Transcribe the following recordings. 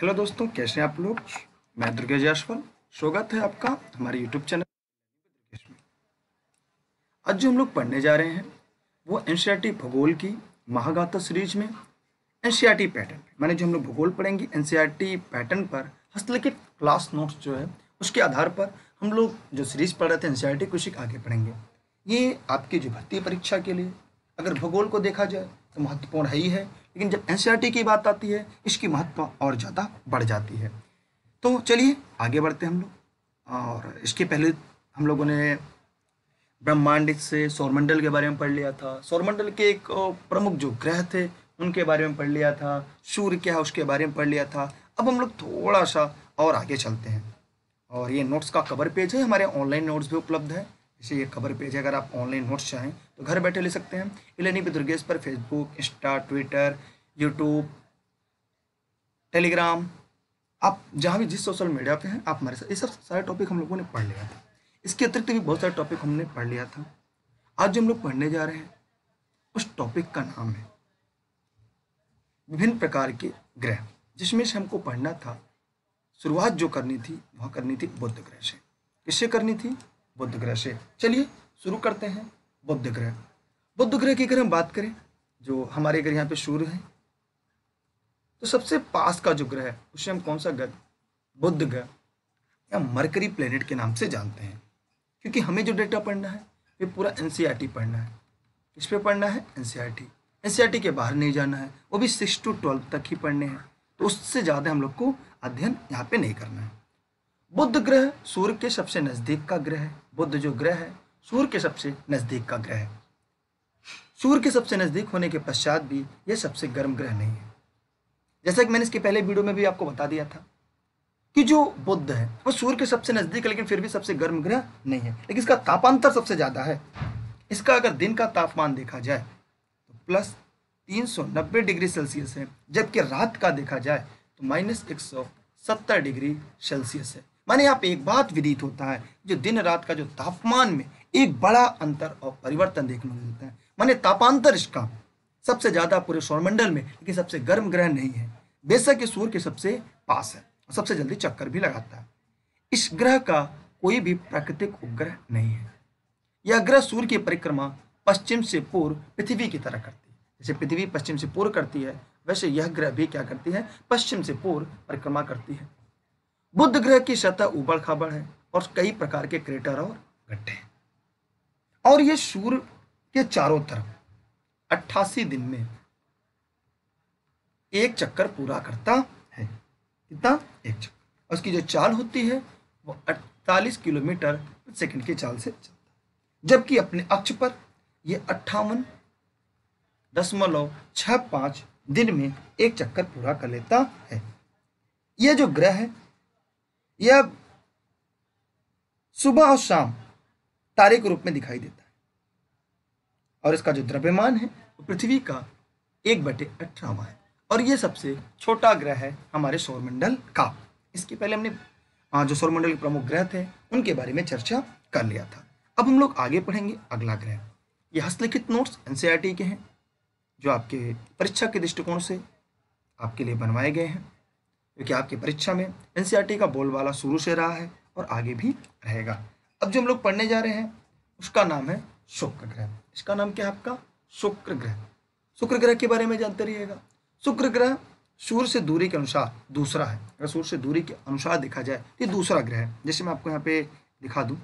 hello दोस्तों कैसे हैं आप लोग मैं दुर्गा जयसवाल स्वागत है आपका हमारे यूट्यूब चैनल आज जो हम लोग पढ़ने जा रहे हैं वो एन भूगोल की महागाथा सीरीज में एन पैटर्न माने जो हम लोग भूगोल पढ़ेंगे एन पैटर्न पर हस्तलिखित क्लास नोट्स जो है उसके आधार पर हम लोग जो सीरीज पढ़ रहे थे एन सी कुछ आगे पढ़ेंगे ये आपकी जो भर्ती परीक्षा के लिए अगर भूगोल को देखा जाए तो महत्वपूर्ण है ही है लेकिन जब एन e की बात आती है इसकी महत्व और ज़्यादा बढ़ जाती है तो चलिए आगे बढ़ते हम लोग और इसके पहले हम लोगों ने ब्रह्मांड से सौरमंडल के बारे में पढ़ लिया था सौरमंडल के एक प्रमुख जो ग्रह थे उनके बारे में पढ़ लिया था सूर्य क्या है उसके बारे में पढ़ लिया था अब हम लोग थोड़ा सा और आगे चलते हैं और ये नोट्स का कवर पेज है हमारे ऑनलाइन नोट्स भी उपलब्ध है इसे ये कवर पेज है अगर आप ऑनलाइन नोट्स चाहें घर बैठे ले सकते हैं इलेनी दुर्गेश पर Facebook Insta Twitter YouTube Telegram आप जहाँ भी जिस सोशल मीडिया पे हैं आप हमारे साथ ये सब सारे टॉपिक हम लोगों ने पढ़ लिया था इसके अतिरिक्त भी बहुत सारे टॉपिक हमने पढ़ लिया था आज जो हम लोग पढ़ने जा रहे हैं उस टॉपिक का नाम है विभिन्न प्रकार के ग्रह जिसमें से हमको पढ़ना था शुरुआत जो करनी थी वह करनी थी बुद्ध ग्रह से किससे करनी थी बुद्ध ग्रह से चलिए शुरू करते हैं बुद्ध ग्रह बुद्ध ग्रह की अगर हम बात करें जो हमारे अगर यहाँ पे सूर्य है तो सबसे पास का जो ग्रह है उसे हम कौन सा ग्रह बुद्ध ग्रह या मरकरी प्लेनेट के नाम से जानते हैं क्योंकि हमें जो डेटा पढ़ना है ये पूरा एन e पढ़ना है इस पर पढ़ना है एन सी e e के बाहर नहीं जाना है वो भी सिक्स टू ट्वेल्व तक ही पढ़ने हैं तो उससे ज़्यादा हम लोग को अध्ययन यहाँ पे नहीं करना है बुद्ध ग्रह सूर्य के सबसे नज़दीक का ग्रह है बुद्ध जो ग्रह है सूर्य के सबसे नज़दीक का ग्रह है सूर्य के सबसे नज़दीक होने के पश्चात भी यह सबसे गर्म ग्रह नहीं है जैसा कि मैंने इसके पहले वीडियो में भी आपको बता दिया था कि जो बुद्ध है वो सूर्य के सबसे नज़दीक है लेकिन फिर भी सबसे गर्म ग्रह नहीं है लेकिन इसका तापांतर सबसे ज़्यादा है इसका अगर दिन का तापमान देखा जाए तो प्लस नब्बे डिग्री सेल्सियस है जबकि रात का देखा जाए तो माइनस सत्तर डिग्री सेल्सियस है माने यहाँ पे एक बात विदित होता है जो दिन रात का जो तापमान में एक बड़ा अंतर और परिवर्तन देखने को मिलता है माने तापांतर इसका सबसे ज़्यादा पूरे सौरमंडल में लेकिन सबसे गर्म ग्रह नहीं है बेशक ये सूर्य के सबसे पास है और सबसे जल्दी चक्कर भी लगाता है इस ग्रह का कोई भी प्राकृतिक उपग्रह नहीं है यह ग्रह सूर्य की परिक्रमा पश्चिम से पूर्व पृथ्वी की तरह करती है जैसे पृथ्वी पश्चिम से पूर्व करती है वैसे यह ग्रह भी क्या करती है पश्चिम से पूर्व परिक्रमा करती है बुद्ध ग्रह की सतह उबड़ खाबड़ है और कई प्रकार के क्रेटर और गड्ढे हैं और ये सूर्य के चारों तरफ अट्ठासी दिन में एक चक्कर पूरा करता है कितना एक चक्कर उसकी जो चाल होती है वो अड़तालीस किलोमीटर सेकंड की चाल से चलता जबकि अपने अक्ष पर यह अट्ठावन दशमलव छः पाँच दिन में एक चक्कर पूरा कर लेता है यह जो ग्रह है यह सुबह और शाम तारे के रूप में दिखाई देता है और इसका जो द्रव्यमान है वो पृथ्वी का एक बटे अठारहवा है और ये सबसे छोटा ग्रह है हमारे सौरमंडल का इसके पहले हमने जो सौरमंडल के प्रमुख ग्रह थे उनके बारे में चर्चा कर लिया था अब हम लोग आगे पढ़ेंगे अगला ग्रह ये हस्तलिखित नोट्स एन के हैं जो आपके परीक्षा के दृष्टिकोण से आपके लिए बनवाए गए हैं क्योंकि आपकी परीक्षा में एन का बोलबाला शुरू से रहा है और आगे भी रहेगा अब जो हम लोग पढ़ने जा रहे हैं उसका नाम है शुक्र ग्रह इसका नाम क्या है आपका शुक्र ग्रह शुक्र ग्रह के बारे में जानते रहिएगा शुक्र ग्रह सूर्य से दूरी के अनुसार दूसरा है अगर सूर्य से दूरी के अनुसार देखा जाए तो दूसरा ग्रह है जैसे मैं आपको यहाँ पे दिखा दूँ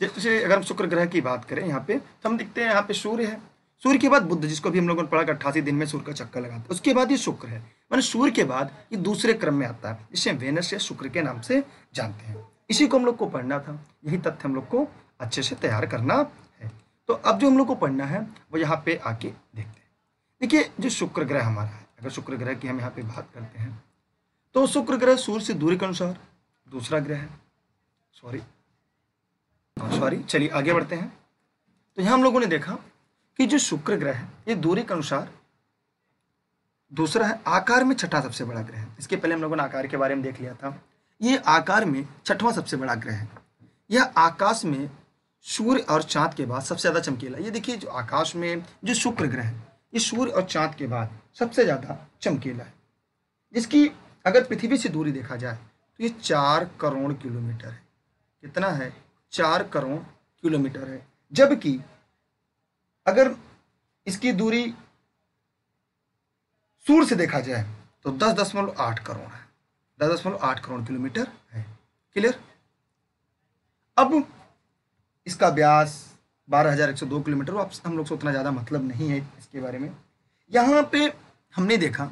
जैसे अगर हम शुक्र ग्रह की बात करें यहाँ पे तो हम देखते हैं यहाँ पे सूर्य है सूर्य के बाद बुद्ध जिसको भी हम लोगों ने पढ़ा अट्ठासी दिन में सूर्य का चक्कर लगाते हैं उसके बाद ये शुक्र है मैंने सूर्य के बाद ये दूसरे क्रम में आता है इसे वेनस या शुक्र के नाम से जानते हैं इसी को हम लोग को पढ़ना था यही तथ्य हम लोग को अच्छे से तैयार करना है तो अब जो हम लोग को पढ़ना है वो यहाँ पे आके देखते हैं देखिए जो शुक्र ग्रह हमारा है अगर शुक्र ग्रह की हम यहाँ पे बात करते हैं तो शुक्र ग्रह सूर्य से दूरी के अनुसार दूसरा ग्रह है सॉरी सॉरी हाँ, चलिए आगे बढ़ते हैं तो यहाँ हम लोगों ने देखा कि जो शुक्र ग्रह है ये दूरी के अनुसार दूसरा है आकार में छठा सबसे बड़ा ग्रह इसके पहले हम लोगों ने आकार के बारे में देख लिया था ये आकार में छठवां सबसे बड़ा ग्रह है यह आकाश में सूर्य और चाँद के बाद सबसे ज़्यादा चमकीला ये देखिए जो आकाश में जो शुक्र ग्रह है ये सूर्य और चाँद के बाद सबसे ज़्यादा चमकीला है जिसकी अगर पृथ्वी से दूरी देखा जाए तो ये चार करोड़ किलोमीटर है कितना है चार करोड़ किलोमीटर है जबकि अगर इसकी दूरी सूर्य से देखा जाए तो दस दशमलव आठ करोड़ है दस दशमलव आठ करोड़ किलोमीटर है क्लियर अब इसका ब्यास बारह हज़ार एक सौ दो किलोमीटर वापस हम लोग से उतना ज़्यादा मतलब नहीं है इसके बारे में यहाँ पे हमने देखा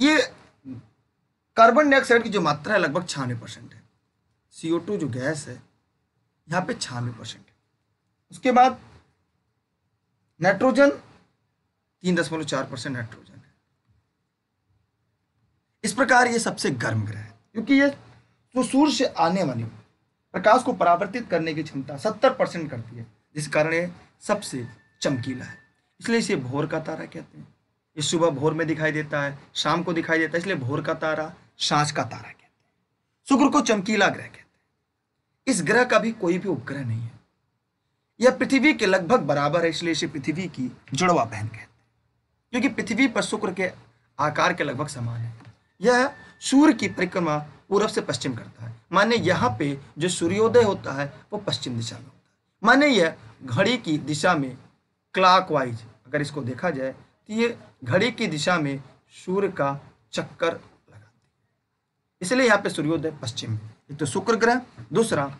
ये कार्बन डाइऑक्साइड की जो मात्रा है लगभग छियानवे परसेंट है सी टू जो गैस है यहाँ पे छियानवे परसेंट है उसके बाद नाइट्रोजन तीन दशमलव चार परसेंट नाइट्रोजन इस प्रकार ये सबसे गर्म ग्रह है क्योंकि ये जो सूर्य से आने वाली प्रकाश को परावर्तित करने की क्षमता सत्तर परसेंट करती है जिस कारण ये सबसे चमकीला है इसलिए इसे भोर का तारा कहते हैं ये सुबह भोर में दिखाई देता है शाम को दिखाई देता है इसलिए भोर का तारा सांस का तारा कहते हैं शुक्र को चमकीला ग्रह कहते हैं इस ग्रह का भी कोई भी उपग्रह नहीं है यह पृथ्वी के लगभग बराबर है इसलिए इसे पृथ्वी की जुड़वा बहन कहते हैं क्योंकि पृथ्वी पर शुक्र के आकार के लगभग समान है यह सूर्य की परिक्रमा पूर्व से पश्चिम करता है माने यहाँ पे जो सूर्योदय होता है वो पश्चिम दिशा में होता है माने यह घड़ी की दिशा में क्लॉकवाइज अगर इसको देखा जाए तो ये घड़ी की दिशा में सूर्य का चक्कर लगाती है इसलिए यहाँ पे सूर्योदय पश्चिम में एक तो शुक्र ग्रह दूसरा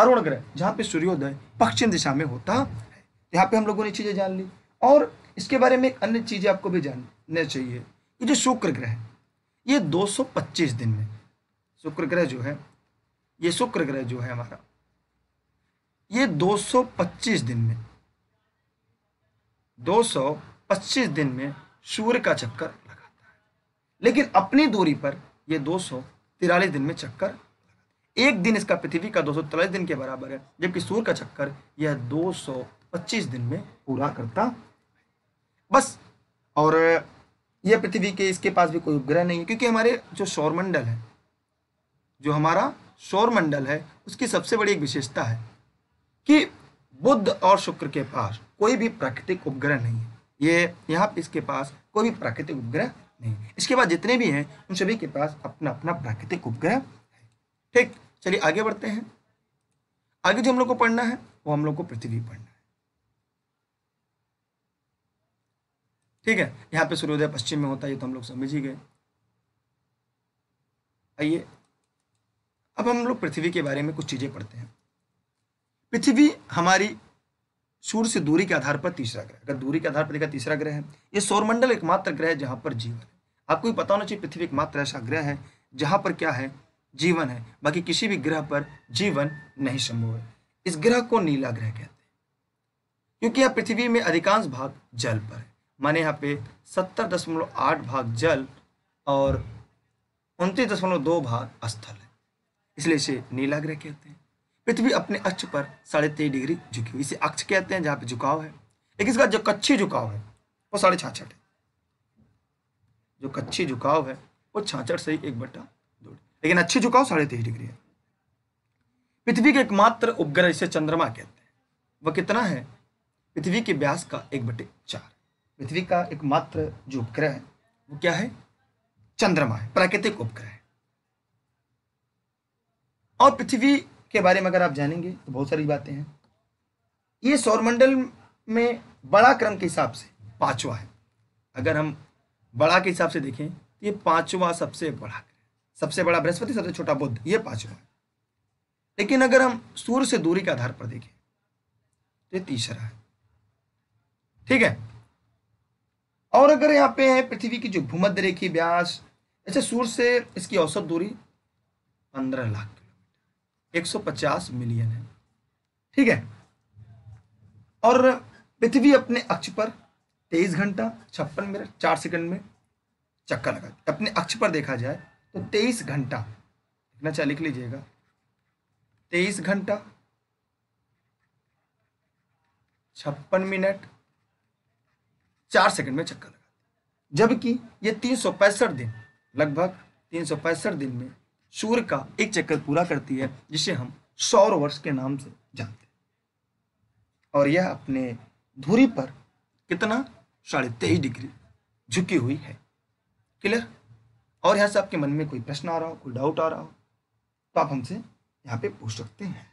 अरुण ग्रह जहाँ पे सूर्योदय पश्चिम दिशा में होता है यहाँ पे हम लोगों ने चीज़ें जान ली और इसके बारे में अन्य चीज़ें आपको भी जानना चाहिए ये जो शुक्र ग्रह ये 225 दिन में शुक्र ग्रह जो है ये शुक्र ग्रह जो है हमारा ये 225 दिन में 225 दिन में सूर्य का चक्कर लगाता है लेकिन अपनी दूरी पर यह दो दिन में चक्कर एक दिन इसका पृथ्वी का दो दिन के बराबर है जबकि सूर्य का चक्कर यह 225 दिन में पूरा करता बस और या पृथ्वी के इसके पास भी कोई उपग्रह नहीं है क्योंकि हमारे जो सौरमंडल है जो हमारा सौरमंडल है उसकी सबसे बड़ी एक विशेषता है कि बुद्ध और शुक्र के पास कोई भी प्राकृतिक उपग्रह नहीं है ये यहाँ इसके पास कोई भी प्राकृतिक उपग्रह नहीं है इसके बाद जितने भी हैं उन सभी के पास अपना अपना प्राकृतिक उपग्रह है ठीक चलिए आगे बढ़ते हैं आगे जो हम लोग को पढ़ना है वो हम लोग को पृथ्वी पढ़ना है ठीक है यहाँ पे सूर्योदय पश्चिम में होता है ये तो हम लोग समझ ही गए आइए अब हम लोग पृथ्वी के बारे में कुछ चीज़ें पढ़ते हैं पृथ्वी हमारी सूर्य से दूरी के आधार पर तीसरा ग्रह अगर दूरी के आधार पर देखा तीसरा ग्रह है ये सौरमंडल एकमात्र ग्रह है जहां पर जीवन है आपको ये पता होना चाहिए पृथ्वी एकमात्र ऐसा ग्रह है जहां पर क्या है जीवन है बाकी किसी भी ग्रह पर जीवन नहीं संभव है इस ग्रह को नीला ग्रह कहते हैं क्योंकि यह पृथ्वी में अधिकांश भाग जल पर है माने यहाँ पे सत्तर दशमलव आठ भाग जल और उनतीस दशमलव दो भाग स्थल है इसलिए इसे नीला ग्रह कहते हैं पृथ्वी अपने अक्ष पर साढ़े तेईस डिग्री झुकी हुई इसे अक्ष कहते हैं जहाँ पे झुकाव है लेकिन इसका जो कच्ची झुकाव है वो साढ़े छाछठ है जो कच्ची झुकाव है वो छाछठ से ही एक बटा दो लेकिन अच्छी झुकाव साढ़े तेईस डिग्री है पृथ्वी का एकमात्र उपग्रह इसे चंद्रमा कहते हैं वह कितना है पृथ्वी के व्यास का एक बटे चार पृथ्वी का एकमात्र जो उपग्रह है वो क्या है चंद्रमा है प्राकृतिक उपग्रह है और पृथ्वी के बारे में अगर आप जानेंगे तो बहुत सारी बातें हैं ये सौरमंडल में बड़ा क्रम के हिसाब से पांचवा है अगर हम बड़ा के हिसाब से देखें तो ये पांचवा सबसे बड़ा सबसे बड़ा बृहस्पति सबसे छोटा बुद्ध ये पांचवा है लेकिन अगर हम सूर्य से दूरी के आधार पर देखें तो ये तीसरा है ठीक है और अगर यहाँ पे है पृथ्वी की जो भूमध्य रेखी ब्यास अच्छा सूर्य से इसकी औसत दूरी पंद्रह लाख किलोमीटर एक सौ पचास मिलियन है ठीक है और पृथ्वी अपने अक्ष पर तेईस घंटा छप्पन मिनट चार सेकंड में चक्कर लगा अपने अक्ष पर देखा जाए तो तेईस घंटा इतना चाहे लिख लीजिएगा तेईस घंटा छप्पन मिनट चार सेकंड में छक्का लगा जबकि ये तीन दिन लगभग तीन दिन में सूर्य का एक चक्कर पूरा करती है जिसे हम सौर वर्ष के नाम से जानते हैं और यह अपने धुरी पर कितना साढ़े तेईस डिग्री झुकी हुई है क्लियर और यहाँ से आपके मन में कोई प्रश्न आ रहा हो कोई डाउट आ रहा हो तो आप हमसे यहाँ पे पूछ सकते हैं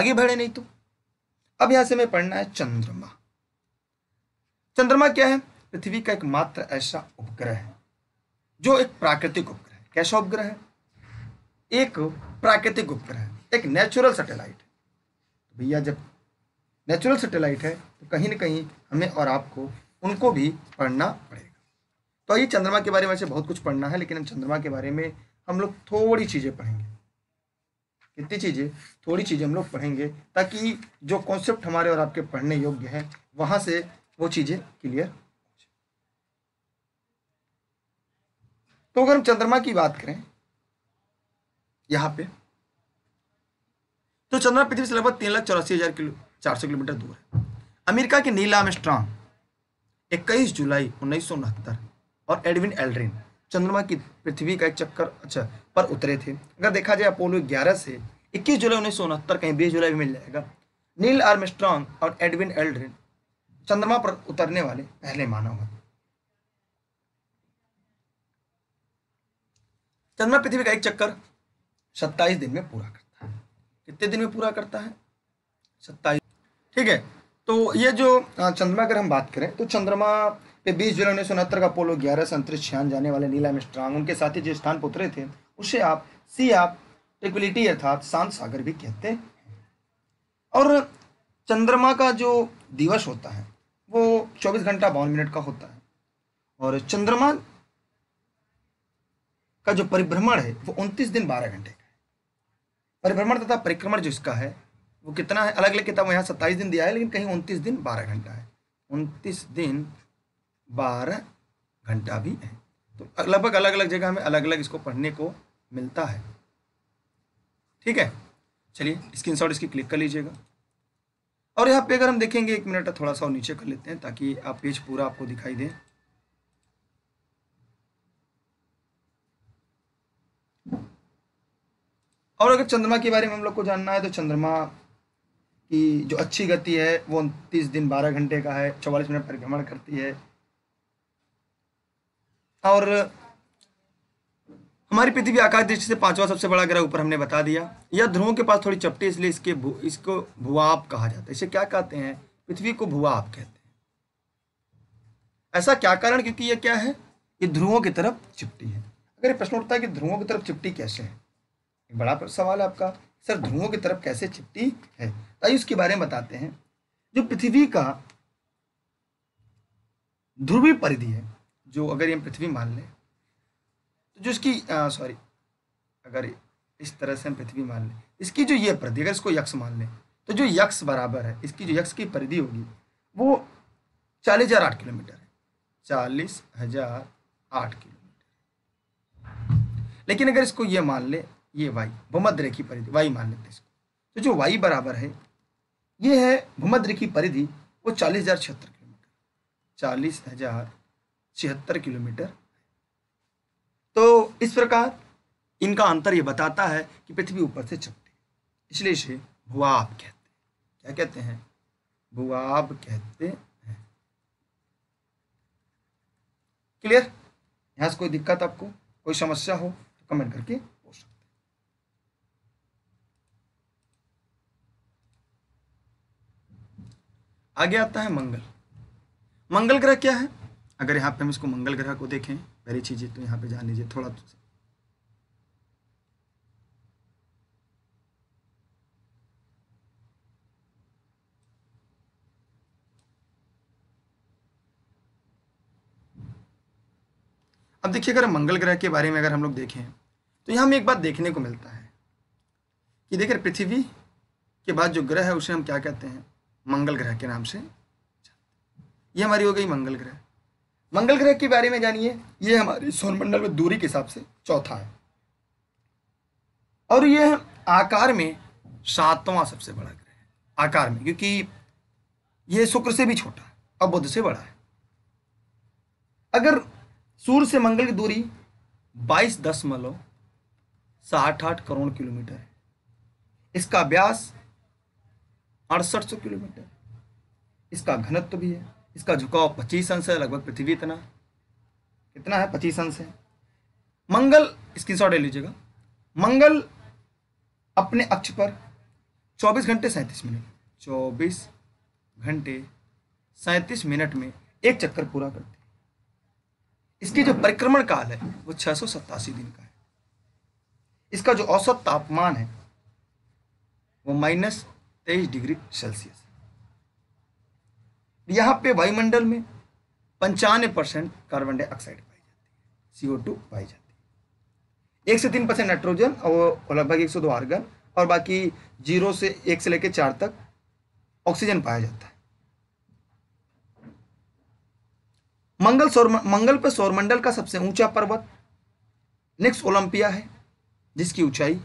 आगे बढ़े नहीं तो अब यहाँ से हमें पढ़ना है चंद्रमा चंद्रमा क्या है पृथ्वी का एकमात्र ऐसा उपग्रह है जो एक प्राकृतिक उपग्रह है कैसा उपग्रह है एक प्राकृतिक उपग्रह है एक नेचुरल सैटेलाइट है तो भैया जब नेचुरल सैटेलाइट है तो कहीं ना कहीं हमें और आपको उनको भी पढ़ना पड़ेगा तो ये चंद्रमा के बारे में से बहुत कुछ पढ़ना है लेकिन हम चंद्रमा के बारे में हम लोग थोड़ी चीज़ें पढ़ेंगे कितनी चीज़ें थोड़ी चीज़ें हम लोग पढ़ेंगे ताकि जो कॉन्सेप्ट हमारे और आपके पढ़ने योग्य हैं वहाँ से वो चीज़ें क्लियर तो अगर हम चंद्रमा की बात करें यहाँ पे तो चंद्रमा पृथ्वी से लगभग तीन लाख चौरासी हजार किलो चार सौ किलोमीटर दूर है अमेरिका के नील स्ट्रांग इक्कीस जुलाई उन्नीस सौ उनहत्तर और एडविन एल्ड्रिन चंद्रमा की पृथ्वी का एक चक्कर अच्छा पर उतरे थे अगर देखा जाए अपोलो ग्यारह से इक्कीस जुलाई उन्नीस सौ उनहत्तर कहीं बीस जुलाई भी मिल जाएगा नील आर्मस्ट्रांग और एडविन एल्ड्रिन चंद्रमा पर उतरने वाले पहले मानव हैं चंद्रमा पृथ्वी का एक चक्कर 27 दिन में पूरा करता है कितने दिन में पूरा करता है 27 ठीक है तो ये जो चंद्रमा अगर हम बात करें तो चंद्रमा पे 20 जुलाई उन्नीस सौ उनहत्तर का पोलो ग्यारह से अंतरिक्ष छियान जाने वाले नीला मिस्ट्रांग उनके साथ ही जो स्थान पुत्र थे उसे आप सी आप ट्रिकुलिटी अर्थात शांत सागर भी कहते हैं और चंद्रमा का जो दिवस होता है वो 24 घंटा बावन मिनट का होता है और चंद्रमा का जो परिभ्रमण है वो 29 दिन 12 घंटे का है परिभ्रमण तथा परिक्रमण जो इसका है वो कितना है अलग अलग किताब यहाँ सत्ताईस दिन दिया है लेकिन कहीं उनतीस दिन बारह घंटा है उनतीस दिन बारह घंटा भी है तो लगभग अलग अलग जगह हमें अलग अलग इसको पढ़ने को मिलता है ठीक है चलिए शॉट इसकी क्लिक कर लीजिएगा और यहाँ पे अगर हम देखेंगे एक मिनट थोड़ा सा नीचे कर लेते हैं ताकि आप पेज पूरा आपको दिखाई दे और अगर चंद्रमा के बारे में हम लोग को जानना है तो चंद्रमा की जो अच्छी गति है वो उनतीस दिन बारह घंटे का है चौवालीस मिनट परिभ्रमण करती है और हमारी पृथ्वी आकाश दृष्टि से पांचवा सबसे बड़ा ग्रह ऊपर हमने बता दिया यह ध्रुवों के पास थोड़ी चपटी इसलिए इसके भु, इसको भुआप कहा जाता है इसे क्या कहते हैं पृथ्वी को भुआप कहते हैं ऐसा क्या कारण क्योंकि यह क्या है ये ध्रुवों की तरफ चिपटी है अगर ये प्रश्न उठता है कि ध्रुवों की तरफ चिपटी कैसे है एक बड़ा सवाल है आपका सर ध्रुवों की तरफ कैसे चिपटी है तो आइए उसके बारे में बताते हैं जो पृथ्वी का ध्रुवी परिधि है जो अगर हम पृथ्वी मान लें तो जो इसकी सॉरी अगर इस तरह से हम पृथ्वी मान लें इसकी जो ये परिधि अगर इसको यक्ष मान लें तो जो यक्ष बराबर है इसकी जो यक्ष की परिधि होगी वो चालीस हजार आठ किलोमीटर है चालीस हजार आठ किलोमीटर लेकिन अगर इसको ये मान ले ये वाई भूमध्य की परिधि वाई मान लेते हैं इसको तो जो वाई बराबर है ये है भूमध्य रेखी परिधि वो चालीस हजार छिहत्तर किलोमीटर चालीस हजार छिहत्तर किलोमीटर तो इस प्रकार इनका अंतर ये बताता है कि पृथ्वी ऊपर से चपटी इसलिए इसे भुआब कहते हैं क्या कहते हैं भुआब कहते हैं क्लियर यहां से कोई दिक्कत आपको कोई समस्या हो तो कमेंट करके पूछ सकते हैं आगे आता है मंगल मंगल ग्रह क्या है अगर यहाँ पे हम इसको मंगल ग्रह को देखें सारी चीज़ें तो यहाँ पे जान लीजिए थोड़ा तो अब देखिए अगर मंगल ग्रह के बारे में अगर हम लोग देखें तो यहाँ हमें एक बात देखने को मिलता है कि देखिए पृथ्वी के बाद जो ग्रह है उसे हम क्या कहते हैं मंगल ग्रह के नाम से ये हमारी हो गई मंगल ग्रह मंगल ग्रह के बारे में जानिए ये हमारी सौरमंडल में दूरी के हिसाब से चौथा है और यह आकार में सातवां सबसे बड़ा ग्रह है आकार में क्योंकि यह शुक्र से भी छोटा है और बुध से बड़ा है अगर सूर्य से मंगल की दूरी बाईस दशमलव साठ आठ करोड़ किलोमीटर है इसका व्यास अड़सठ सौ किलोमीटर इसका घनत्व तो भी है इसका झुकाव पच्चीस अंश है लगभग पृथ्वी इतना कितना है पच्चीस अंश है मंगल शॉट ले लीजिएगा मंगल अपने अक्ष पर 24 घंटे 37 मिनट 24 घंटे 37 मिनट में एक चक्कर पूरा करते हैं इसकी जो परिक्रमण काल है वो छह दिन का है इसका जो औसत तापमान है वो माइनस तेईस डिग्री सेल्सियस यहाँ पे वायुमंडल में पंचानवे परसेंट कार्बन डाइऑक्साइड पाई जाती है सीओ पाई जाती है एक से तीन परसेंट नाइट्रोजन और लगभग एक सौ दो आर्गन और बाकी जीरो से एक से लेकर चार तक ऑक्सीजन पाया जाता है मंगल सौर मंगल पर सौरमंडल का सबसे ऊंचा पर्वत नेक्स्ट ओलंपिया है जिसकी ऊंचाई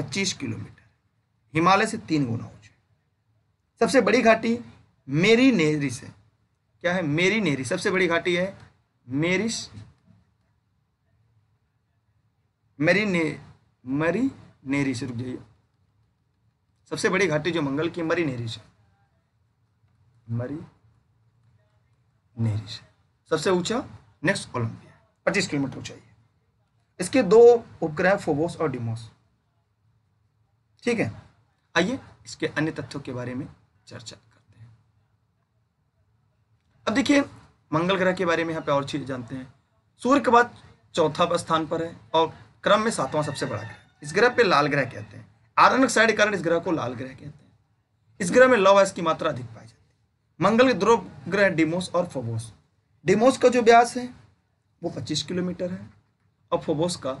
25 किलोमीटर हिमालय से तीन गुना ऊंचाई सबसे बड़ी घाटी मेरी नेहरी से क्या है मेरी नेहरी सबसे बड़ी घाटी है मेरिस मेरी ने मरी नेहरी से रुक जाइए सबसे बड़ी घाटी जो मंगल की मरी नेहरी से मरी नेहरी से सबसे ऊंचा नेक्स्ट ओलंपिया पच्चीस किलोमीटर ऊंचाई है इसके दो उपग्रह फोबोस और डिमोस ठीक है आइए इसके अन्य तथ्यों के बारे में चर्चा अब देखिए मंगल ग्रह के बारे में यहाँ पे और चीज़ जानते हैं सूर्य के बाद चौथा स्थान पर है और क्रम में सातवां सबसे बड़ा ग्रह इस ग्रह पे लाल ग्रह कहते हैं आरणक साइड कारण इस ग्रह को लाल ग्रह कहते हैं इस ग्रह में लव की मात्रा अधिक पाई जाती है मंगल के ध्रुव ग्रह डिमोस और फोबोस डिमोस का जो व्यास है वो पच्चीस किलोमीटर है और फोबोस का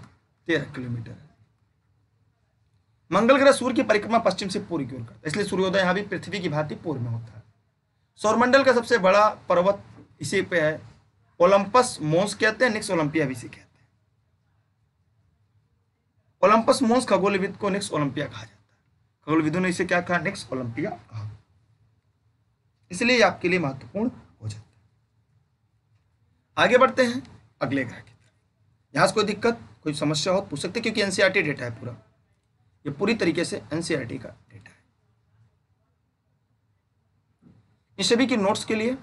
तेरह किलोमीटर है मंगल ग्रह सूर्य की परिक्रमा पश्चिम से पूर्व की ओर करता है इसलिए सूर्योदय यहाँ भी पृथ्वी की भांति पूर्व में होता है सौरमंडल का सबसे बड़ा पर्वत इसी पे है ओलंपस मोस कहते हैं निक्स ओलंपिया भी इसी कहते हैं ओलंपस मोस खगोलविद को निक्स ओलंपिया कहा जाता है खगोलविदों ने इसे क्या कहा निक्स ओलंपिया कहा इसलिए आपके लिए महत्वपूर्ण हो जाता है आगे बढ़ते हैं अगले ग्रह की तरफ यहां से कोई दिक्कत कोई समस्या हो तो पूछ सकते क्योंकि एनसीआरटी डेटा e है पूरा ये पूरी तरीके से एनसीआरटी e का इन सभी की नोट्स के लिए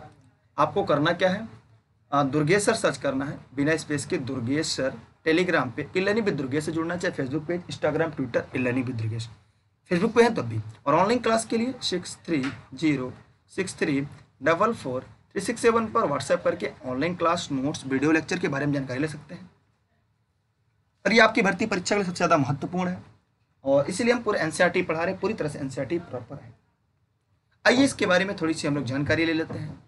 आपको करना क्या है दुर्गेश्वर सर्च करना है बिना स्पेस के दुर्गेश्वर टेलीग्राम पे इलनी भी दुर्गेश से जुड़ना चाहे फेसबुक पेज इंस्टाग्राम ट्विटर इलनी भी दुर्गेश फेसबुक पे है तब भी और ऑनलाइन क्लास के लिए six three zero six three double four three six seven पर व्हाट्सएप करके online class notes video lecture के बारे में जानकारी ले सकते हैं और ये आपकी भर्ती परीक्षा के लिए सबसे ज़्यादा महत्वपूर्ण है और इसीलिए हम पूरे एन पढ़ा रहे पूरी तरह से एन प्रॉपर है आइए इसके बारे में थोड़ी सी हम लोग जानकारी ले लेते हैं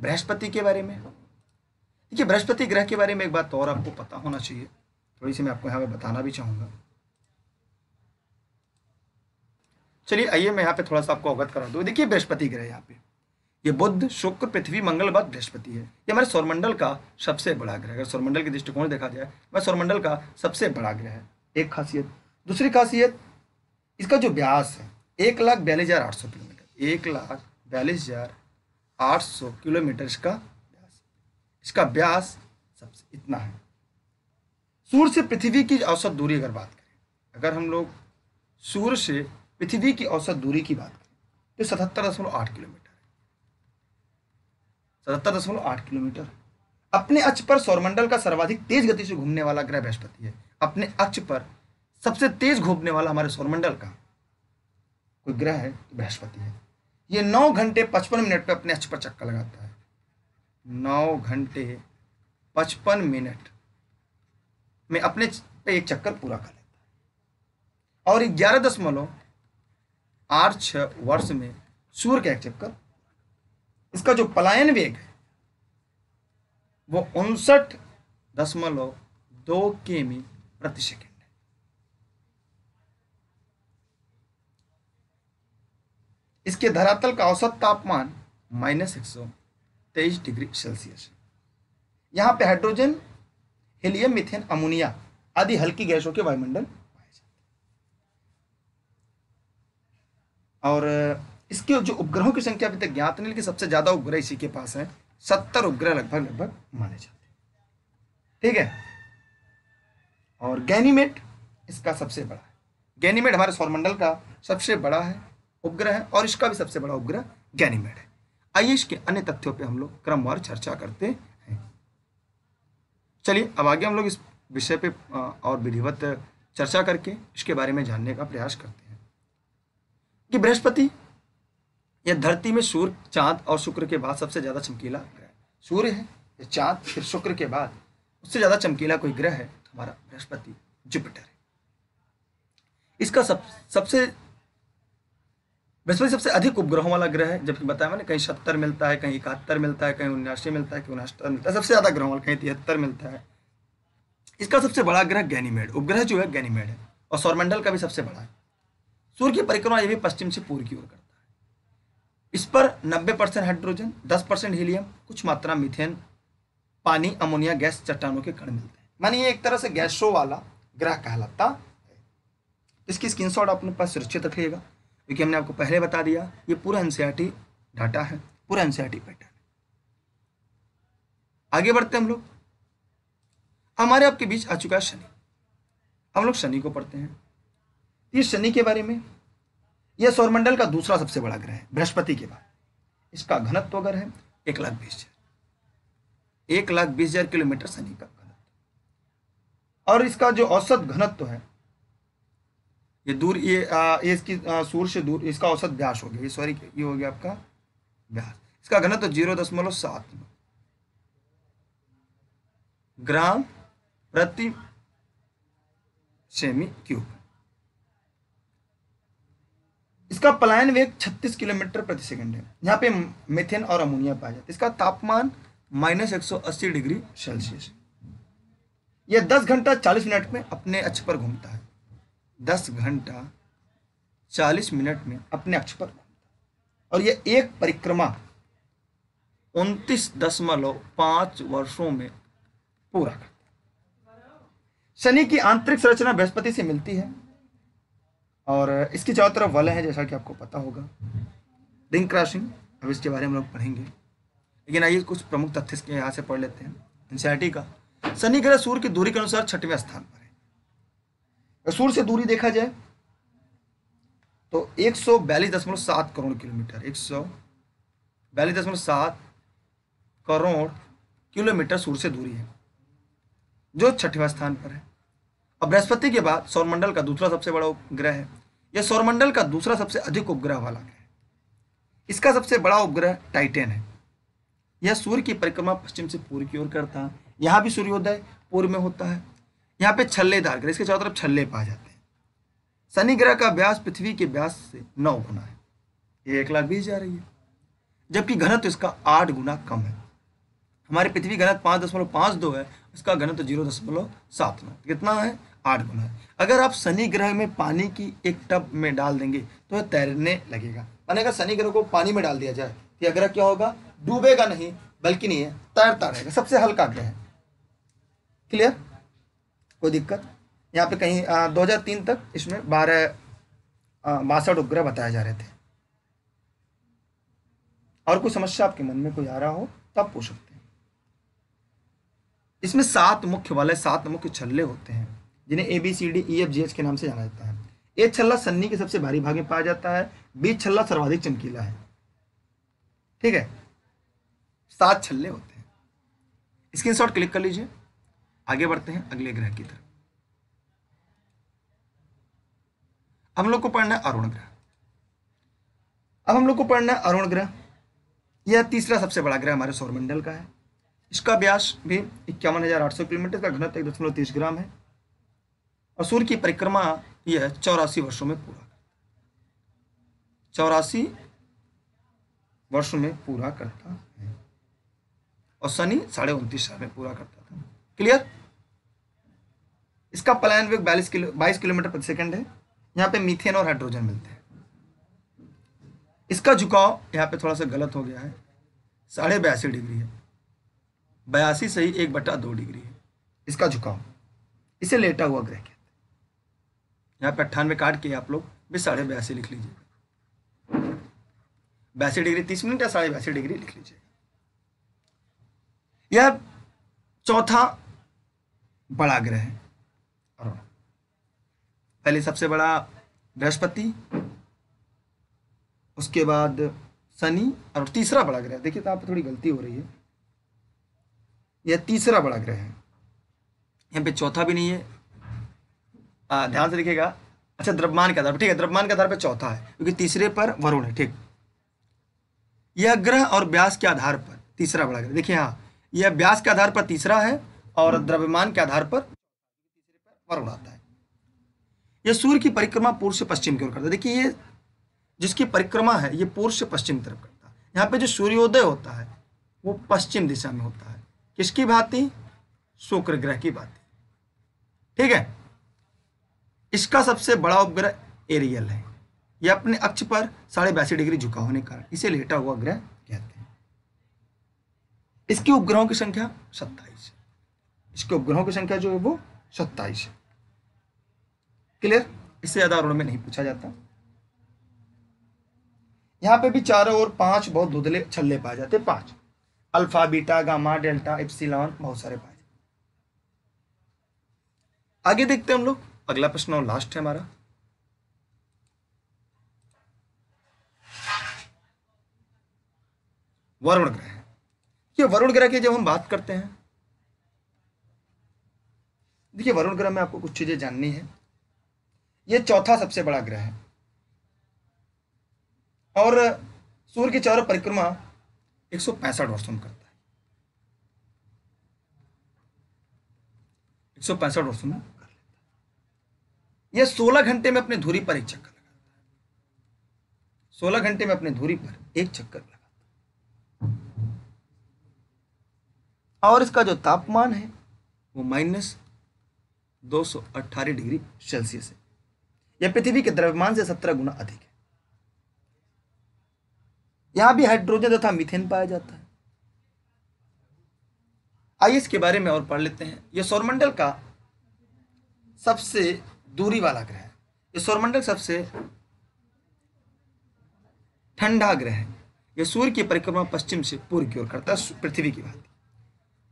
बृहस्पति के बारे में देखिए बृहस्पति ग्रह के बारे में एक बात तो और आपको पता होना चाहिए थोड़ी सी मैं आपको यहाँ पे बताना भी चाहूँगा चलिए आइए मैं यहाँ पे थोड़ा सा आपको अवगत करा दूँ देखिए बृहस्पति ग्रह यहाँ पे ये बुद्ध शुक्र पृथ्वी मंगल बाद बृहस्पति है ये हमारे सौरमंडल का सबसे बड़ा ग्रह अगर सौरमंडल के दृष्टिकोण देखा जाए हमारे सौरमंडल का सबसे बड़ा ग्रह है एक खासियत दूसरी खासियत इसका जो व्यास है एक लाख बयालीस हज़ार आठ सौ किलोमीटर एक लाख बयालीस हज़ार आठ सौ किलोमीटर इसका व्यास इसका व्यास सबसे इतना है सूर्य से पृथ्वी की औसत दूरी अगर बात करें अगर हम लोग सूर्य से पृथ्वी की औसत दूरी की बात करें तो सतहत्तर दशमलव आठ किलोमीटर है सतहत्तर दशमलव आठ किलोमीटर अपने अक्ष पर सौरमंडल का सर्वाधिक तेज गति से घूमने वाला ग्रह बृहस्पति है अपने अक्ष पर सबसे तेज घूमने वाला हमारे सौरमंडल का कोई ग्रह है तो बृहस्पति है ये नौ घंटे पचपन मिनट पे अपने अक्ष पर चक्कर लगाता है नौ घंटे पचपन मिनट में अपने पे एक चक्कर पूरा कर लेता है और ग्यारह दशमलव आठ छ वर्ष में सूर्य का एक चक्कर इसका जो पलायन वेग है वो उनसठ दशमलव दो के मी प्रति सेकेंड इसके धरातल का औसत तापमान माइनस एक सौ तेईस डिग्री सेल्सियस यहाँ पे हाइड्रोजन हीलियम मिथेन अमोनिया आदि हल्की गैसों के वायुमंडल पाए जाते हैं और इसके जो उपग्रहों की संख्या अभी तक ज्ञात नहीं लेकिन सबसे ज़्यादा उपग्रह इसी के पास है सत्तर उपग्रह लगभग लगभग माने जाते हैं ठीक है और गैनीमेट इसका सबसे बड़ा है गैनीमेट हमारे सौरमंडल का सबसे बड़ा है उपग्रह है और इसका भी सबसे बड़ा उपग्रह गैनीमेड है आइए इसके अन्य तथ्यों पे हम लोग क्रमवार चर्चा करते हैं चलिए अब आगे हम लोग इस विषय पे और विधिवत चर्चा करके इसके बारे में जानने का प्रयास करते हैं कि बृहस्पति यह धरती में सूर्य चांद और शुक्र के बाद सबसे ज़्यादा चमकीला ग्रह सूर्य है या चांद फिर शुक्र के बाद उससे ज़्यादा चमकीला कोई ग्रह है तो हमारा बृहस्पति जुपिटर है इसका सब सबसे बृहस्पति सबसे अधिक उपग्रहों वाला ग्रह है जबकि बताया मैंने कहीं सत्तर मिलता है कहीं इकहत्तर मिलता है कहीं उन्यासी मिलता है कहीं उनहत्तर मिलता है सबसे ज़्यादा ग्रहों वाला कहीं तिहत्तर मिलता है इसका सबसे बड़ा ग्रह गैनीमेड उपग्रह जो है गैनीमेड है और सौरमंडल का भी सबसे बड़ा है सूर्य की परिक्रमा यह भी पश्चिम से पूर्व की ओर करता है इस पर नब्बे परसेंट हाइड्रोजन दस परसेंट हीलियम कुछ मात्रा मिथेन पानी अमोनिया गैस चट्टानों के कण मिलते हैं ये एक तरह से गैसों वाला ग्रह कहलाता है इसकी स्क्रीनशॉट अपने पास सुरक्षित रखिएगा क्योंकि हमने आपको पहले बता दिया ये पूरा एनसीईआरटी डाटा है पूरा एनसीईआरटी पैटर्न आगे बढ़ते हम लोग हमारे आपके बीच आ चुका है शनि हम लोग शनि को पढ़ते हैं इस शनि के बारे में यह सौरमंडल का दूसरा सबसे बड़ा ग्रह है बृहस्पति के बाद इसका घनत्व अगर है एक लाख बीस हजार एक लाख बीस हजार किलोमीटर शनि का घनत्व और इसका जो औसत घनत्व है ये दूर ये आ, ये इसकी सूर्य सूर से दूर इसका औसत व्यास हो गया ये सॉरी ये हो गया आपका व्यास इसका घनत्व तो जीरो दशमलव सात ग्राम प्रति सेमी क्यूब इसका पलायन वेग 36 किलोमीटर प्रति सेकंड है यहाँ पे मेथेन और अमोनिया पाया जाता है इसका तापमान माइनस अस्सी डिग्री सेल्सियस यह 10 घंटा 40 मिनट में अपने अक्ष पर घूमता है दस घंटा चालीस मिनट में अपने अक्ष पर घूमता और यह एक परिक्रमा उनतीस दशमलव पाँच वर्षों में पूरा करता शनि की आंतरिक संरचना बृहस्पति से मिलती है और इसकी चारों तरफ वल हैं जैसा कि आपको पता होगा रिंग क्रॉसिंग अब इसके बारे में हम लोग पढ़ेंगे लेकिन आइए कुछ प्रमुख तथ्य इसके यहाँ से पढ़ लेते हैं एनसीआरटी का शनि ग्रह सूर्य की दूरी के अनुसार छठवें स्थान पर सूर्य से दूरी देखा जाए तो एक सौ बयालीस दशमलव सात करोड़ किलोमीटर एक सौ बयालीस दशमलव सात करोड़ किलोमीटर सूर्य से दूरी है जो छठवा स्थान पर है अब बृहस्पति के बाद सौरमंडल का दूसरा सबसे बड़ा उपग्रह है यह सौरमंडल का दूसरा सबसे अधिक उपग्रह वाला है इसका सबसे बड़ा उपग्रह टाइटेन है यह सूर्य की परिक्रमा पश्चिम से पूर्व की ओर करता है यहाँ भी सूर्योदय पूर्व में होता है यहाँ पे छल्लेदार ग्रह इसके चारों तरफ छल्ले पाए जाते हैं शनि ग्रह का व्यास पृथ्वी के व्यास से नौ गुना है ये एक लाख बीस जा रही है जबकि घनत्व तो इसका आठ गुना कम है हमारी पृथ्वी घनत्व पाँच दशमलव पाँच दो है उसका घनत्व तो जीरो दशमलव सात नौ कितना है आठ गुना है अगर आप शनि ग्रह में पानी की एक टब में डाल देंगे तो यह तैरने लगेगा मैंने अगर शनि ग्रह को पानी में डाल दिया जाए तो यह ग्रह क्या होगा डूबेगा नहीं बल्कि नहीं है तैरता रहेगा सबसे हल्का ग्रह है क्लियर कोई दिक्कत यहाँ पे कहीं दो हज़ार तीन तक इसमें बारह बासठ उपग्रह बताए जा रहे थे और कोई समस्या आपके मन में कोई आ रहा हो तब तो पूछ सकते हैं इसमें सात मुख्य वाले सात मुख्य छल्ले होते हैं जिन्हें A B C D E F G H के नाम से जाना जाता है ए छल्ला सन्नी के सबसे भारी भाग में पाया जाता है बी छल्ला सर्वाधिक चमकीला है ठीक है सात छल्ले होते हैं स्क्रीनशॉट क्लिक कर लीजिए आगे बढ़ते हैं अगले ग्रह की तरफ हम लोग को पढ़ना है अरुण ग्रह अब हम लोग को पढ़ना है अरुण ग्रह यह तीसरा सबसे बड़ा ग्रह हमारे सौरमंडल का है इसका व्यास भी इक्यावन हज़ार आठ सौ किलोमीटर का घनत्व एक दशमलव तीस ग्राम है और सूर्य की परिक्रमा यह चौरासी वर्षों में पूरा चौरासी वर्षों में पूरा करता है और शनि साढ़े उनतीस साल में पूरा करता है क्लियर इसका पलायन वेग बयालीस किलो बाईस किलोमीटर प्रति सेकंड है यहाँ पे मीथेन और हाइड्रोजन मिलते हैं इसका झुकाव यहाँ पे थोड़ा सा गलत हो गया है साढ़े बयासी डिग्री है बयासी से ही एक बटा दो डिग्री है इसका झुकाव इसे लेटा हुआ ग्रह कहते हैं यहाँ पे अट्ठानवे काट के आप लोग भी साढ़े बयासी लिख लीजिए बयासी डिग्री तीस मिनट या साढ़े बयासी डिग्री लिख लीजिए यह चौथा बड़ा ग्रह पहले सबसे बड़ा बृहस्पति उसके बाद शनि और तीसरा बड़ा ग्रह देखिए तो आप थोड़ी गलती हो रही है यह तीसरा बड़ा ग्रह है यहाँ पे चौथा भी नहीं है आ, ध्यान से देखिएगा अच्छा द्रव्यमान के आधार पर ठीक है द्रव्यमान के आधार पर चौथा है क्योंकि तीसरे पर वरुण है ठीक यह ग्रह और व्यास के आधार पर तीसरा बड़ा ग्रह देखिए हाँ यह व्यास के आधार पर तीसरा है और द्रव्यमान के आधार पर पर उड़ाता है यह सूर्य की परिक्रमा पूर्व से पश्चिम की ओर करता है देखिए ये जिसकी परिक्रमा है ये पूर्व से पश्चिम तरफ करता है यहाँ पे जो सूर्योदय होता है वो पश्चिम दिशा में होता है किसकी भांति शुक्र ग्रह की भांति ठीक है इसका सबसे बड़ा उपग्रह एरियल है यह अपने अक्ष पर साढ़े बयासी डिग्री झुका होने के कारण इसे लेटा हुआ ग्रह कहते हैं इसके उपग्रहों की संख्या सत्ताईस है इसके उपग्रहों की संख्या जो है वो सत्ताईस है क्लियर इससे ज़्यादा अरुण में नहीं पूछा जाता यहां पे भी चारों ओर पांच बहुत दुधले छल्ले पाए जाते पांच alpha beta gamma delta epsilon बहुत सारे पाए आगे देखते हैं हम लोग अगला प्रश्न और लास्ट है हमारा वरुण ग्रह ये वरुण ग्रह की जब हम बात करते हैं देखिए वरुण ग्रह में आपको कुछ चीज़ें जाननी है ये चौथा सबसे बड़ा ग्रह है और सूर्य की चौर परिक्रमा एक सौ पैंसठ वर्षों में करता है एक सौ पैंसठ वर्षों में कर लेता है यह सोलह घंटे में अपने धूरी पर एक चक्कर लगाता है सोलह घंटे में अपने धूरी पर एक चक्कर लगाता है और इसका जो तापमान है वो माइनस दो डिग्री सेल्सियस है यह पृथ्वी के द्रव्यमान से सत्रह गुना अधिक है यहां भी हाइड्रोजन तथा मीथेन पाया जाता है आइए इसके बारे में और पढ़ लेते हैं यह सौरमंडल का सबसे दूरी वाला ग्रह है यह सौरमंडल सबसे ठंडा ग्रह है यह सूर्य की परिक्रमा पश्चिम से पूर्व की ओर करता है पृथ्वी की भांति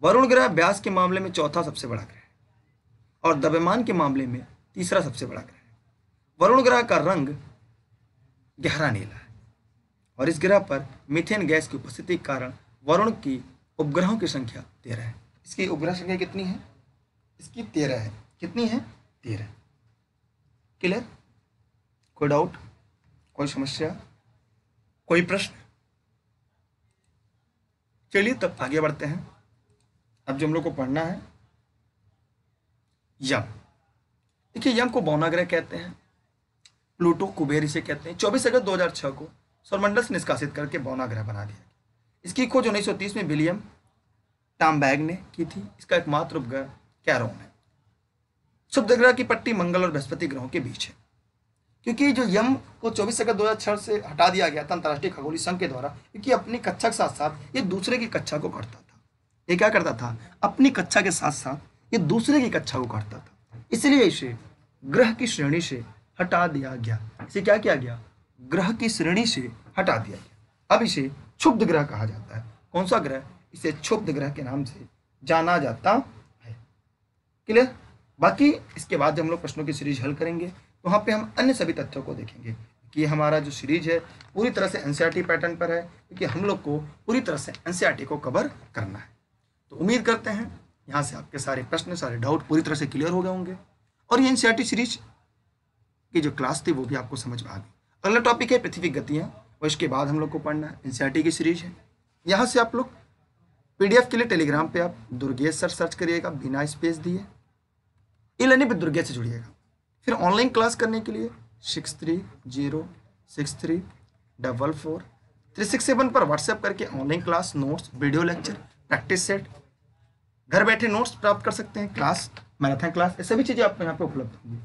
वरुण ग्रह ब्यास के मामले में चौथा सबसे बड़ा ग्रह और दबेमान के मामले में तीसरा सबसे बड़ा ग्रह है वरुण ग्रह का रंग गहरा नीला है और इस ग्रह पर मिथेन गैस की उपस्थिति के कारण वरुण की उपग्रहों की संख्या तेरह है इसकी उपग्रह संख्या कितनी है इसकी तेरह है कितनी है तेरह क्लियर कोई डाउट कोई समस्या कोई प्रश्न चलिए तब आगे बढ़ते हैं अब जो हम लोग को पढ़ना है यम देखिए यम को भवनाग्रह कहते हैं प्लूटो कुबेर इसे कहते हैं 24 अगस्त 2006 को सौरमंडल से निष्कासित करके बौनाग्रह बना दिया इसकी खोज 1930 में विलियम टामबैग ने की थी इसका एकमात्र उपग्रह कैरोन है शुभ ग्रह की पट्टी मंगल और बृहस्पति ग्रहों के बीच है क्योंकि जो यम को 24 अगस्त 2006 से हटा दिया गया था अंतर्राष्ट्रीय खगोलीय संघ के द्वारा क्योंकि अपनी कक्षा के साथ साथ ये दूसरे की कक्षा को करता था ये क्या करता था अपनी कक्षा के साथ साथ ये दूसरे की कक्षा को काटता था इसलिए इसे ग्रह की श्रेणी से हटा दिया गया इसे क्या किया गया ग्रह की श्रेणी से हटा दिया गया अब इसे क्षुब्ध ग्रह कहा जाता है कौन सा ग्रह इसे क्षुब्ध ग्रह के नाम से जाना जाता है क्लियर बाकी इसके बाद जब हम लोग प्रश्नों की सीरीज हल करेंगे तो वहाँ पे हम अन्य सभी तथ्यों को देखेंगे कि हमारा जो सीरीज है पूरी तरह से एन पैटर्न पर है क्योंकि हम लोग को पूरी तरह से एन को कवर करना है तो उम्मीद करते हैं यहाँ से आपके सारे प्रश्न सारे डाउट पूरी तरह से क्लियर हो गए होंगे और ये एनसीईआरटी सीरीज e की जो क्लास थी वो भी आपको समझ में आ गई अगला टॉपिक है पृथ्वी गतियाँ और इसके बाद हम लोग को पढ़ना है एनसीईआरटी e की सीरीज है यहाँ से आप लोग पीडीएफ के लिए टेलीग्राम पे आप दुर्गेश सर सर्च करिएगा बिना स्पेस दिए ई लर्निंग पर दुर्गेश से जुड़िएगा फिर ऑनलाइन क्लास करने के लिए six three zero six three double four three six seven पर व्हाट्सएप करके online class notes video lecture practice set घर बैठे नोट्स प्राप्त कर सकते हैं क्लास मैराथन क्लास ये सभी चीज़ें आपको यहाँ पे उपलब्ध होंगी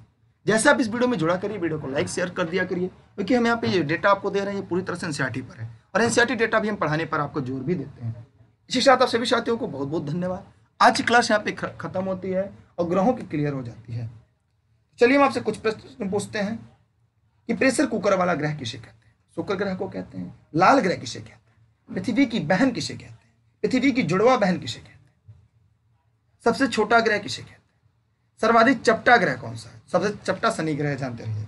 जैसे आप इस वीडियो में जुड़ा करिए वीडियो को लाइक शेयर कर दिया करिए क्योंकि हम यहाँ पे ये डेटा आपको दे रहे हैं ये पूरी तरह से एनसीआरटी पर है और एनसीआरटी डेटा भी हम पढ़ाने पर आपको जोर भी देते हैं इसी साथ आप सभी साथियों को बहुत बहुत धन्यवाद आज की क्लास यहाँ पे खत्म होती है और ग्रहों की क्लियर हो जाती है चलिए हम आपसे कुछ प्रश्न पूछते हैं कि प्रेशर कुकर वाला ग्रह किसे कहते हैं शुक्र ग्रह को कहते हैं लाल ग्रह किसे कहते हैं पृथ्वी की बहन किसे कहते हैं पृथ्वी की जुड़वा बहन किसे कहते हैं सबसे छोटा ग्रह किसे कहते हैं सर्वाधिक चपटा ग्रह कौन सा है सबसे चपटा शनि ग्रह जानते रहिए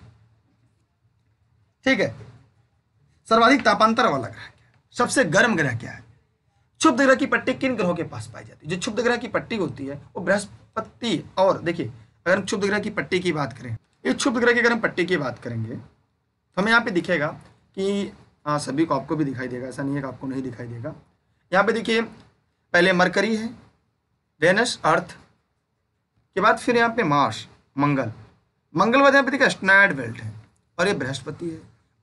ठीक है सर्वाधिक तापांतर वाला ग्रह क्या है सबसे गर्म ग्रह क्या है क्षुब्ध ग्रह की पट्टी किन ग्रहों के पास पाई जाती है जो क्षुब्ध ग्रह की पट्टी होती है वो बृहस्पति और देखिए अगर हम क्षुब्ध ग्रह की पट्टी की बात करें इस क्षुब्ध ग्रह की अगर हम पट्टी की बात करेंगे तो हमें यहाँ पे दिखेगा कि हाँ सभी को आपको भी दिखाई देगा ऐसा नहीं है कि आपको नहीं दिखाई देगा यहाँ पे देखिए पहले मरकरी है वेनस अर्थ के बाद फिर यहाँ पे मार्स मंगल मंगलवाद यहाँ पे देखा स्टनाइड बेल्ट है और ये बृहस्पति है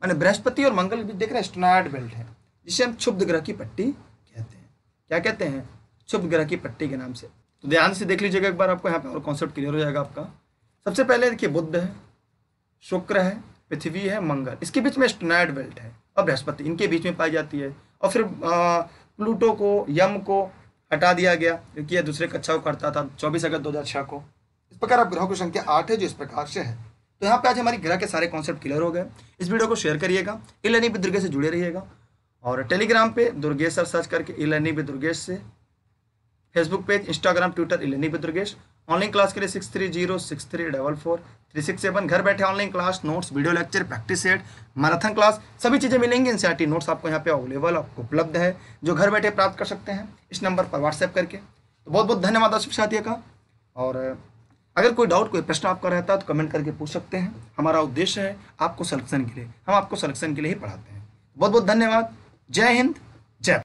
मैंने बृहस्पति और मंगल के बीच देख रहे हैं स्टनाइड बेल्ट है जिसे हम क्षुब्ध ग्रह की पट्टी कहते हैं क्या कहते हैं क्षुब्ध ग्रह की पट्टी के नाम से तो ध्यान से देख लीजिएगा एक बार आपको यहाँ पे और कॉन्सेप्ट क्लियर हो जाएगा आपका सबसे पहले देखिए बुद्ध है शुक्र है पृथ्वी है मंगल इसके बीच में स्टनाइड बेल्ट है और बृहस्पति इनके बीच में पाई जाती है और फिर प्लूटो को यम को हटा दिया गया क्योंकि यह दूसरे कक्षा को करता था चौबीस अगस्त दो को इस प्रकार आप ग्रहों की संख्या आठ है जो इस प्रकार से है तो यहाँ पे आज हमारी ग्रह के सारे कॉन्सेप्ट क्लियर हो गए इस वीडियो को शेयर करिएगा ई लर्निंग विद दुर्गेश से जुड़े रहिएगा और टेलीग्राम पे दुर्गेश सर सर्च करके ई लर्निंग दुर्गेश से Facebook page Instagram Twitter e learning Durgesh online class के लिए six three zero six three double four three six seven घर बैठे online class notes video lecture practice set marathon class सभी चीज़ें मिलेंगी एनसीईआरटी नोट्स आपको यहाँ पे अवेलेबल आपको उपलब्ध है जो घर बैठे प्राप्त कर सकते हैं इस नंबर पर व्हाट्सएप करके तो बहुत बहुत धन्यवाद आशिफ साथिया का और अगर कोई डाउट कोई प्रश्न आपका रहता है तो कमेंट करके पूछ सकते हैं हमारा उद्देश्य है आपको सलेक्शन के लिए हम आपको सलेक्शन के लिए ही पढ़ाते हैं बहुत बहुत धन्यवाद जय हिंद जय